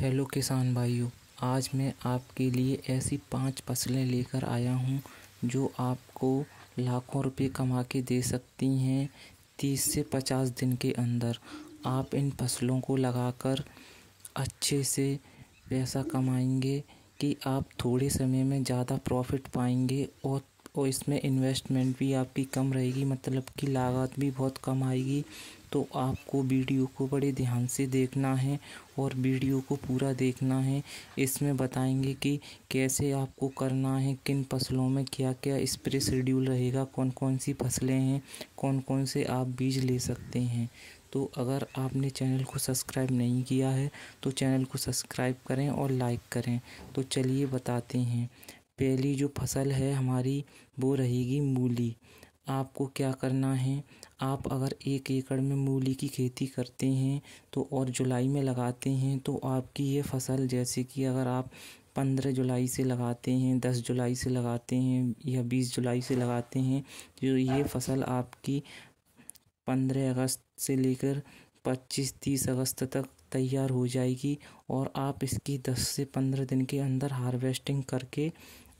hello किसान भाइयों आज मैं आपके लिए ऐसी पांच फसलें लेकर आया हूं जो आपको लाखों रुपए कमा के दे सकती हैं तीस से पचास दिन के अंदर आप इन फसलों को लगाकर अच्छे से पैसा कमाएंगे कि आप थोड़े समय में ज़्यादा प्रॉफिट पाएंगे और और तो इसमें इन्वेस्टमेंट भी आपकी कम रहेगी मतलब कि लागत भी बहुत कम आएगी तो आपको वीडियो को बड़े ध्यान से देखना है और वीडियो को पूरा देखना है इसमें बताएंगे कि कैसे आपको करना है किन फसलों में क्या क्या स्प्रे शेड्यूल रहेगा कौन कौन सी फसलें हैं कौन कौन से आप बीज ले सकते हैं तो अगर आपने चैनल को सब्सक्राइब नहीं किया है तो चैनल को सब्सक्राइब करें और लाइक करें तो चलिए बताते हैं पहली जो फसल है हमारी वो रहेगी मूली आपको क्या करना है आप अगर एक एकड़ में मूली की खेती करते हैं तो और जुलाई में लगाते हैं तो आपकी ये फसल जैसे कि अगर आप पंद्रह जुलाई से लगाते हैं दस जुलाई से लगाते हैं या बीस जुलाई से लगाते हैं तो ये फसल आपकी पंद्रह अगस्त से लेकर पच्चीस तीस अगस्त तक तैयार हो जाएगी और आप इसकी दस से पंद्रह दिन के अंदर हार्वेस्टिंग करके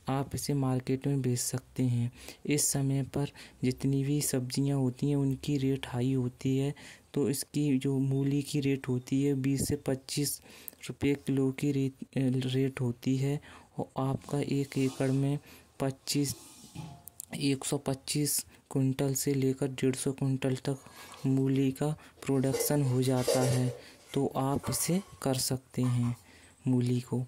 आप इसे मार्केट में बेच सकते हैं इस समय पर जितनी भी सब्जियां होती हैं उनकी रेट हाई होती है तो इसकी जो मूली की रेट होती है बीस से पच्चीस रुपये किलो की रेट रेट होती है और आपका एक एकड़ में पच्चीस एक सौ पच्चीस कुंटल से लेकर डेढ़ सौ कुंटल तक मूली का प्रोडक्शन हो जाता है तो आप इसे कर सकते हैं मूली को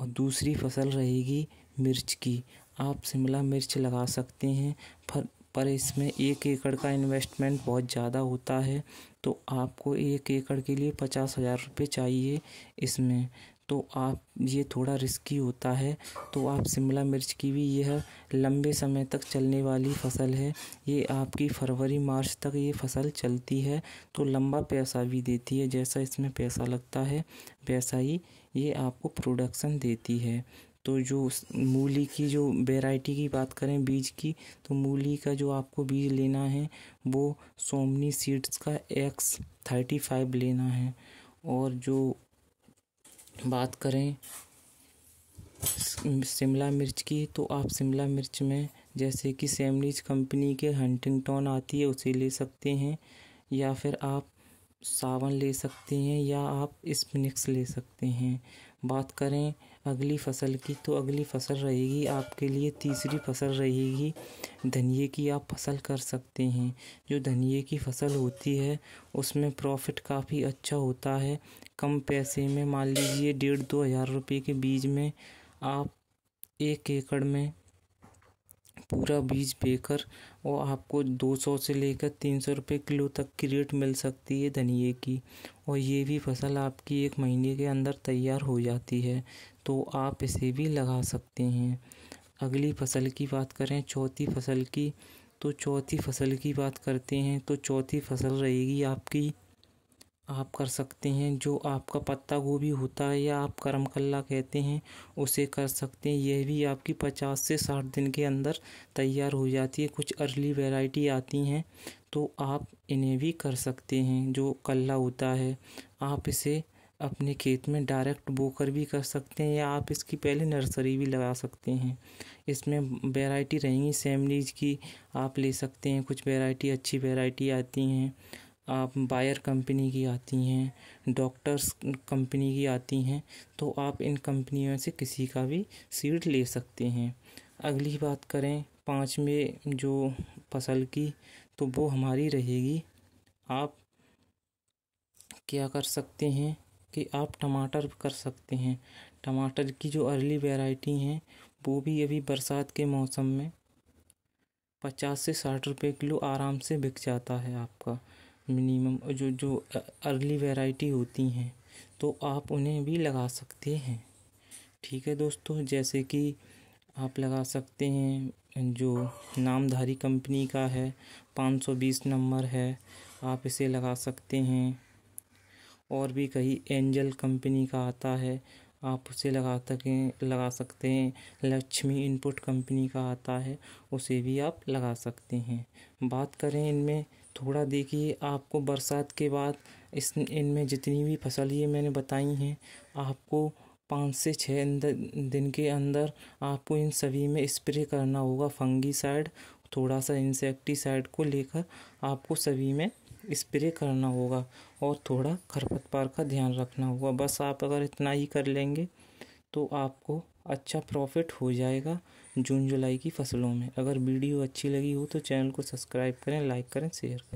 और दूसरी फसल रहेगी मिर्च की आप शिमला मिर्च लगा सकते हैं पर पर इसमें एक एकड़ का इन्वेस्टमेंट बहुत ज़्यादा होता है तो आपको एक एकड़ के लिए पचास हज़ार रुपये चाहिए इसमें तो आप ये थोड़ा रिस्की होता है तो आप शिमला मिर्च की भी यह लंबे समय तक चलने वाली फसल है ये आपकी फरवरी मार्च तक ये फसल चलती है तो लंबा पैसा भी देती है जैसा इसमें पैसा लगता है वैसा ही ये आपको प्रोडक्शन देती है तो जो मूली की जो वेराइटी की बात करें बीज की तो मूली का जो आपको बीज लेना है वो सोमनी सीड्स का एक्स थर्टी फाइव लेना है और जो बात करें शिमला मिर्च की तो आप शिमला मिर्च में जैसे कि सैमरीज कंपनी के हंटिंगटन आती है उसे ले सकते हैं या फिर आप सावन ले सकते हैं या आप स्पिनिक्स ले सकते हैं बात करें अगली फसल की तो अगली फसल रहेगी आपके लिए तीसरी फसल रहेगी धनिए की आप फसल कर सकते हैं जो धनिए की फसल होती है उसमें प्रॉफिट काफ़ी अच्छा होता है कम पैसे में मान लीजिए डेढ़ दो हज़ार रुपये के बीज में आप एक एकड़ में पूरा बीज बेकर वो आपको 200 से लेकर 300 रुपए किलो तक की रेट मिल सकती है धनिए की और ये भी फसल आपकी एक महीने के अंदर तैयार हो जाती है तो आप इसे भी लगा सकते हैं अगली फसल की बात करें चौथी फसल की तो चौथी फसल की बात करते हैं तो चौथी फसल रहेगी आपकी आप कर सकते हैं जो आपका पत्ता गोभी होता है या आप करमकल्ला कहते हैं उसे कर सकते हैं यह भी आपकी पचास से साठ दिन के अंदर तैयार हो जाती है कुछ अर्ली वेराइटी आती हैं तो आप इन्हें भी कर सकते हैं जो कल्ला होता है आप इसे अपने खेत में डायरेक्ट बोकर भी कर सकते हैं या आप इसकी पहले नर्सरी भी लगा सकते हैं इसमें वेराइटी रहेंगी सैमलीज की आप ले सकते हैं कुछ वेराइटी अच्छी वेराइटी आती हैं आप बायर कंपनी की आती हैं डॉक्टर्स कंपनी की आती हैं तो आप इन कंपनियों से किसी का भी सीड ले सकते हैं अगली बात करें पाँच में जो फसल की तो वो हमारी रहेगी आप क्या कर सकते हैं कि आप टमाटर कर सकते हैं टमाटर की जो अर्ली वेराइटी हैं वो भी अभी बरसात के मौसम में पचास से साठ रुपये किलो आराम से बिक जाता है आपका मिनिमम जो जो अर्ली वैरायटी होती हैं तो आप उन्हें भी लगा सकते हैं ठीक है दोस्तों जैसे कि आप लगा सकते हैं जो नामधारी कंपनी का है 520 नंबर है आप इसे लगा सकते हैं और भी कहीं एंजल कंपनी का आता है आप उसे लगा सकें लगा सकते हैं लक्ष्मी इनपुट कंपनी का आता है उसे भी आप लगा सकते हैं बात करें इनमें थोड़ा देखिए आपको बरसात के बाद इस इनमें जितनी भी फसल ये मैंने बताई हैं आपको पाँच से छः दिन के अंदर आपको इन सभी में स्प्रे करना होगा फंगी साइड थोड़ा सा इंसेक्टीसाइड को लेकर आपको सभी में स्प्रे करना होगा और थोड़ा खरपतवार का ध्यान रखना होगा बस आप अगर इतना ही कर लेंगे तो आपको अच्छा प्रॉफिट हो जाएगा जून जुलाई की फसलों में अगर वीडियो अच्छी लगी हो तो चैनल को सब्सक्राइब करें लाइक करें शेयर करें